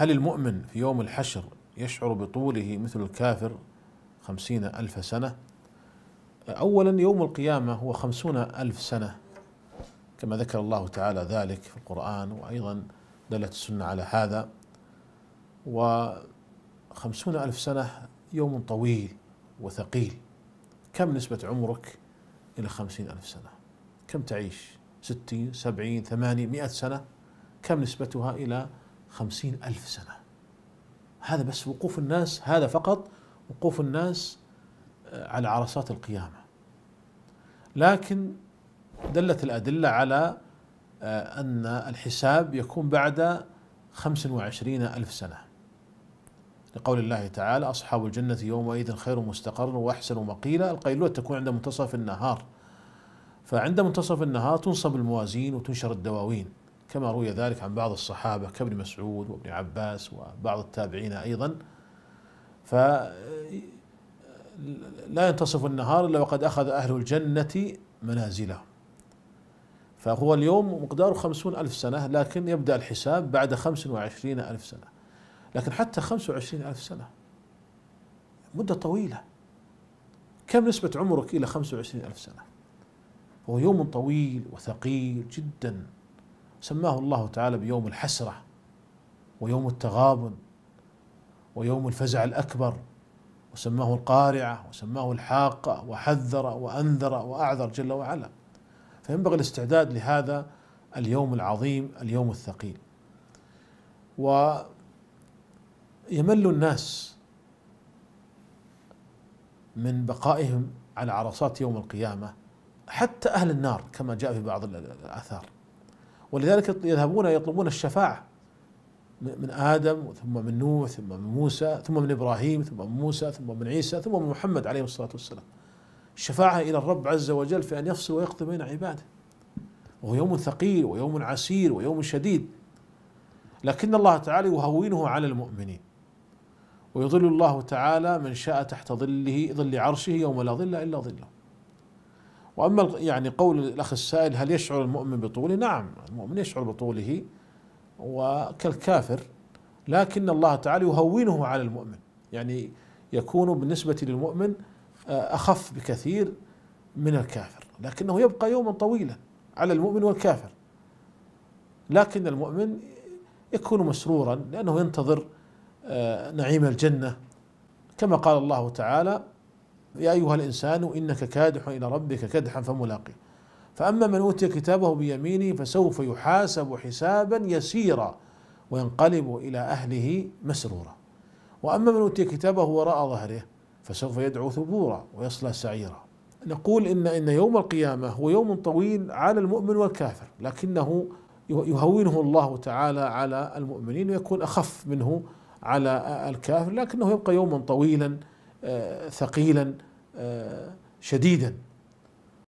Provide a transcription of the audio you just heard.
هل المؤمن في يوم الحشر يشعر بطوله مثل الكافر خمسين ألف سنة أولا يوم القيامة هو خمسون ألف سنة كما ذكر الله تعالى ذلك في القرآن وأيضا دلت السنة على هذا وخمسون ألف سنة يوم طويل وثقيل كم نسبة عمرك إلى خمسين ألف سنة كم تعيش ستين سبعين ثمانين مئة سنة كم نسبتها إلى خمسين ألف سنة هذا بس وقوف الناس هذا فقط وقوف الناس آه، على عرصات القيامة لكن دلت الأدلة على آه، أن الحساب يكون بعد خمس وعشرين ألف سنة لقول الله تعالى أصحاب الجنة يومئذ خير مستقر وأحسن مقيلا القيلولة تكون عند منتصف النهار فعند منتصف النهار تنصب الموازين وتنشر الدواوين كما روي ذلك عن بعض الصحابة كابن مسعود وابن عباس وبعض التابعين أيضا فلا ينتصف النهار إلا وقد أخذ أهل الجنة منازلهم فهو اليوم مقداره خمسون ألف سنة لكن يبدأ الحساب بعد خمس وعشرين ألف سنة لكن حتى خمس وعشرين ألف سنة مدة طويلة كم نسبة عمرك إلى خمس وعشرين ألف سنة هو يوم طويل وثقيل جداً سماه الله تعالى بيوم الحسره ويوم التغابن ويوم الفزع الاكبر وسماه القارعه وسماه الحاقه وحذر وانذر واعذر جل وعلا فينبغي الاستعداد لهذا اليوم العظيم اليوم الثقيل ويمل الناس من بقائهم على عرصات يوم القيامه حتى اهل النار كما جاء في بعض الاثار ولذلك يذهبون يطلبون الشفاعة من آدم ثم من نوح ثم من موسى ثم من إبراهيم ثم من موسى ثم من عيسى ثم من محمد عليه الصلاة والسلام الشفاعة إلى الرب عز وجل في أن يفصل ويقضي بين عباده وهو يوم ثقيل ويوم عسير ويوم شديد لكن الله تعالى يهونه على المؤمنين ويظل الله تعالى من شاء تحت ظله ظل عرشه يوم لا ظل إلا ظله واما يعني قول الاخ السائل هل يشعر المؤمن بطوله؟ نعم المؤمن يشعر بطوله وكالكافر لكن الله تعالى يهونه على المؤمن يعني يكون بالنسبه للمؤمن آه، اخف بكثير من الكافر لكنه يبقى يوما طويلا على المؤمن والكافر لكن المؤمن يكون مسرورا لانه ينتظر آه، نعيم الجنه كما قال الله تعالى يا أيها الإنسان إنك كادح إلى ربك كدحا فملاقيه فأما من أوتي كتابه بيمينه فسوف يحاسب حسابا يسيرا وينقلب إلى أهله مسرورا وأما من أوتي كتابه وراء ظهره فسوف يدعو ثبورا ويصلى سعيرا نقول إن إن يوم القيامة هو يوم طويل على المؤمن والكافر لكنه يهونه الله تعالى على المؤمنين ويكون أخف منه على الكافر لكنه يبقى يوما طويلا آه، ثقيلا آه، شديدا